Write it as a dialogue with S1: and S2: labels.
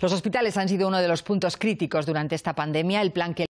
S1: Los hospitales han sido uno de los puntos críticos durante esta pandemia. El plan que